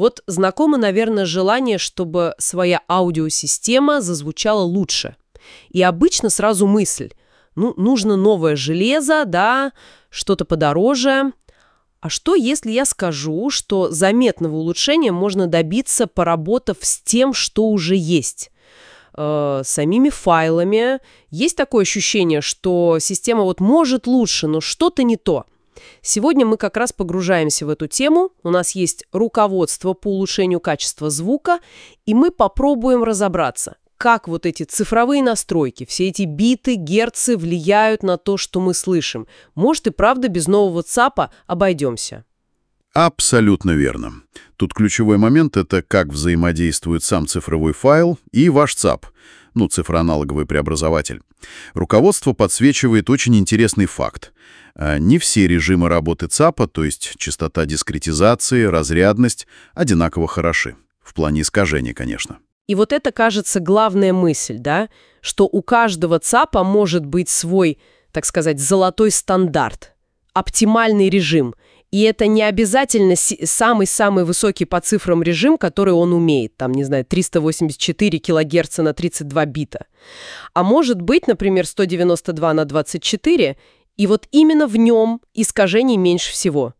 Вот знакомо, наверное, желание, чтобы своя аудиосистема зазвучала лучше. И обычно сразу мысль. Ну, нужно новое железо, да, что-то подороже. А что, если я скажу, что заметного улучшения можно добиться, поработав с тем, что уже есть? э, самими файлами. Есть такое ощущение, что система вот может лучше, но что-то не то. Сегодня мы как раз погружаемся в эту тему. У нас есть руководство по улучшению качества звука, и мы попробуем разобраться, как вот эти цифровые настройки, все эти биты, герцы влияют на то, что мы слышим. Может и правда без нового ЦАПа обойдемся. Абсолютно верно. Тут ключевой момент – это как взаимодействует сам цифровой файл и ваш ЦАП, ну, цифроаналоговый преобразователь. Руководство подсвечивает очень интересный факт. А, не все режимы работы ЦАПа, то есть частота дискретизации, разрядность, одинаково хороши. В плане искажений, конечно. И вот это, кажется, главная мысль, да? Что у каждого ЦАПа может быть свой, так сказать, золотой стандарт, оптимальный режим – и это не обязательно самый-самый высокий по цифрам режим, который он умеет. Там, не знаю, 384 килогерца на 32 бита. А может быть, например, 192 на 24. И вот именно в нем искажений меньше всего.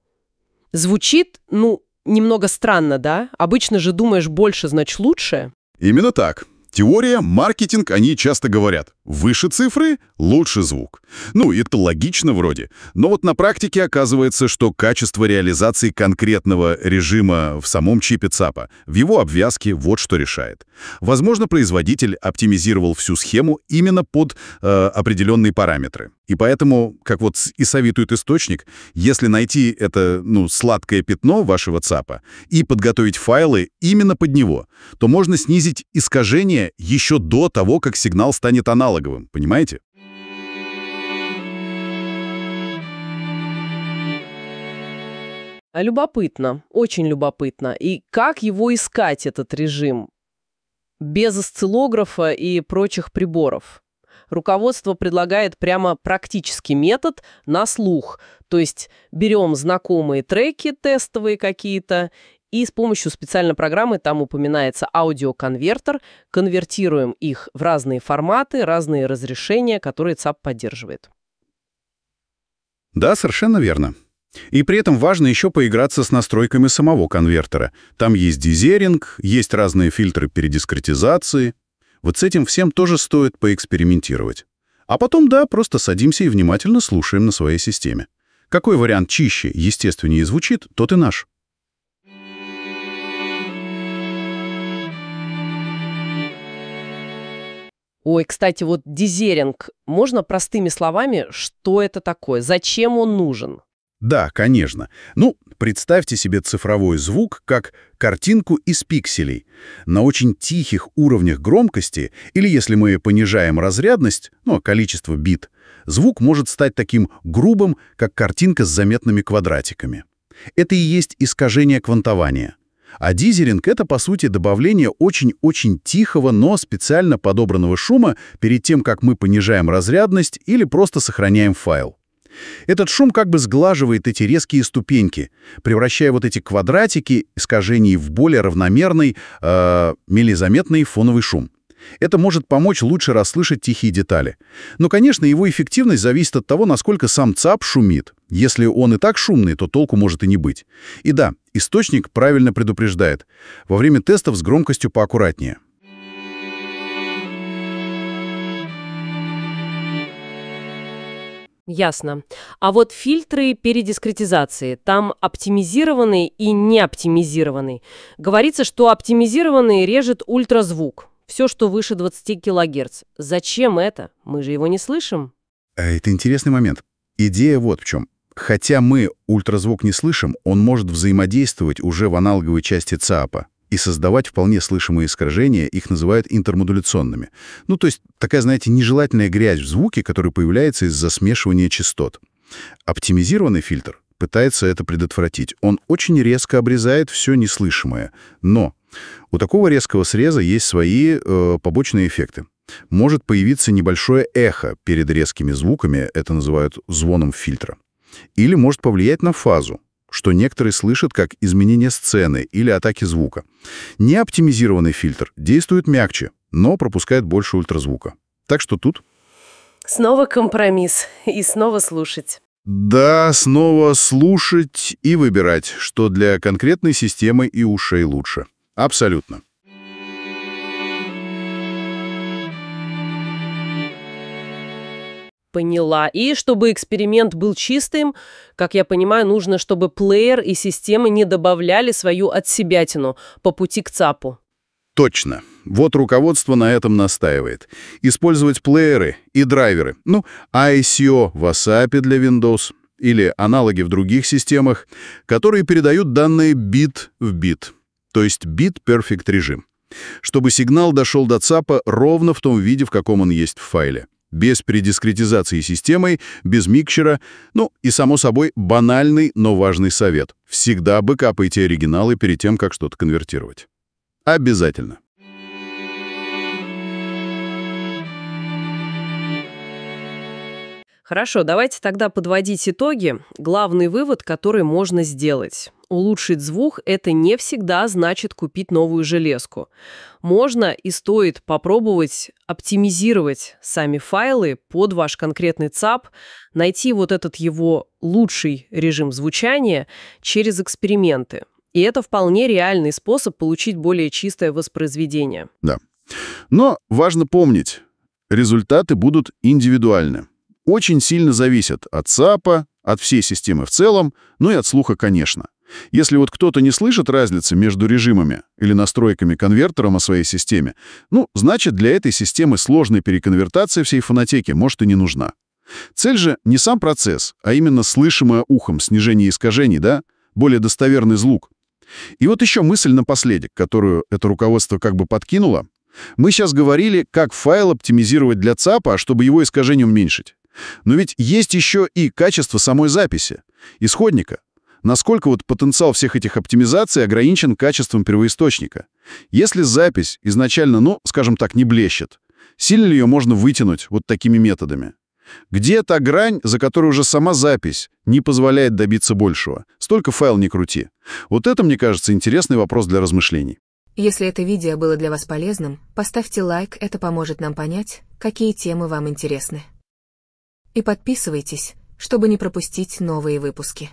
Звучит, ну, немного странно, да? Обычно же думаешь больше, значит лучше. Именно так. Теория, маркетинг, они часто говорят. Выше цифры – лучше звук. Ну, это логично вроде. Но вот на практике оказывается, что качество реализации конкретного режима в самом чипе ЦАПа, в его обвязке – вот что решает. Возможно, производитель оптимизировал всю схему именно под э, определенные параметры. И поэтому, как вот и советует источник, если найти это ну, сладкое пятно вашего ЦАПа и подготовить файлы именно под него, то можно снизить искажение еще до того, как сигнал станет аналогом аналоговым, понимаете? А, любопытно, очень любопытно. И как его искать, этот режим? Без осциллографа и прочих приборов. Руководство предлагает прямо практический метод на слух, то есть берем знакомые треки, тестовые какие-то, и с помощью специальной программы, там упоминается аудиоконвертер, конвертируем их в разные форматы, разные разрешения, которые ЦАП поддерживает. Да, совершенно верно. И при этом важно еще поиграться с настройками самого конвертера. Там есть дизеринг, есть разные фильтры передискретизации. Вот с этим всем тоже стоит поэкспериментировать. А потом, да, просто садимся и внимательно слушаем на своей системе. Какой вариант чище, естественнее звучит, тот и наш. Ой, кстати, вот дизеринг. Можно простыми словами, что это такое? Зачем он нужен? Да, конечно. Ну, представьте себе цифровой звук как картинку из пикселей. На очень тихих уровнях громкости, или если мы понижаем разрядность, ну, а количество бит, звук может стать таким грубым, как картинка с заметными квадратиками. Это и есть искажение квантования. А дизеринг — это, по сути, добавление очень-очень тихого, но специально подобранного шума перед тем, как мы понижаем разрядность или просто сохраняем файл. Этот шум как бы сглаживает эти резкие ступеньки, превращая вот эти квадратики искажений в более равномерный, э, мелизаметный фоновый шум. Это может помочь лучше расслышать тихие детали. Но, конечно, его эффективность зависит от того, насколько сам ЦАП шумит. Если он и так шумный, то толку может и не быть. И да, источник правильно предупреждает. Во время тестов с громкостью поаккуратнее. Ясно. А вот фильтры передискретизации, там оптимизированный и неоптимизированный. Говорится, что оптимизированный режет ультразвук. Все, что выше 20 килогерц. Зачем это? Мы же его не слышим. Э, это интересный момент. Идея вот в чем. Хотя мы ультразвук не слышим, он может взаимодействовать уже в аналоговой части ЦАПа и создавать вполне слышимые искажения, их называют интермодуляционными. Ну, то есть такая, знаете, нежелательная грязь в звуке, которая появляется из-за смешивания частот. Оптимизированный фильтр пытается это предотвратить. Он очень резко обрезает все неслышимое, но у такого резкого среза есть свои э, побочные эффекты. Может появиться небольшое эхо перед резкими звуками, это называют звоном фильтра. Или может повлиять на фазу, что некоторые слышат как изменение сцены или атаки звука. Неоптимизированный фильтр действует мягче, но пропускает больше ультразвука. Так что тут... Снова компромисс. И снова слушать. Да, снова слушать и выбирать, что для конкретной системы и ушей лучше. Абсолютно. Поняла. И чтобы эксперимент был чистым, как я понимаю, нужно, чтобы плеер и системы не добавляли свою отсебятину по пути к ЦАПу. Точно. Вот руководство на этом настаивает. Использовать плееры и драйверы. Ну, ICO в WhatsApp для Windows или аналоги в других системах, которые передают данные бит в бит то есть bit-perfect режим, чтобы сигнал дошел до ЦАПа ровно в том виде, в каком он есть в файле. Без предискретизации системой, без микшера, ну и, само собой, банальный, но важный совет. Всегда бэкапайте оригиналы перед тем, как что-то конвертировать. Обязательно. Хорошо, давайте тогда подводить итоги. Главный вывод, который можно сделать улучшить звук – это не всегда значит купить новую железку. Можно и стоит попробовать оптимизировать сами файлы под ваш конкретный ЦАП, найти вот этот его лучший режим звучания через эксперименты. И это вполне реальный способ получить более чистое воспроизведение. Да. Но важно помнить, результаты будут индивидуальны. Очень сильно зависят от цапа, от всей системы в целом, ну и от слуха, конечно. Если вот кто-то не слышит разницы между режимами или настройками конвертером о своей системе, ну, значит, для этой системы сложной переконвертации всей фонотеки может и не нужна. Цель же не сам процесс, а именно слышимое ухом снижение искажений, да? Более достоверный звук. И вот еще мысль напоследок, которую это руководство как бы подкинуло. Мы сейчас говорили, как файл оптимизировать для ЦАПа, чтобы его искажение уменьшить. Но ведь есть еще и качество самой записи, исходника насколько вот потенциал всех этих оптимизаций ограничен качеством первоисточника. Если запись изначально, ну, скажем так, не блещет, сильно ли ее можно вытянуть вот такими методами? Где та грань, за которой уже сама запись не позволяет добиться большего? Столько файл не крути. Вот это, мне кажется, интересный вопрос для размышлений. Если это видео было для вас полезным, поставьте лайк, это поможет нам понять, какие темы вам интересны. И подписывайтесь, чтобы не пропустить новые выпуски.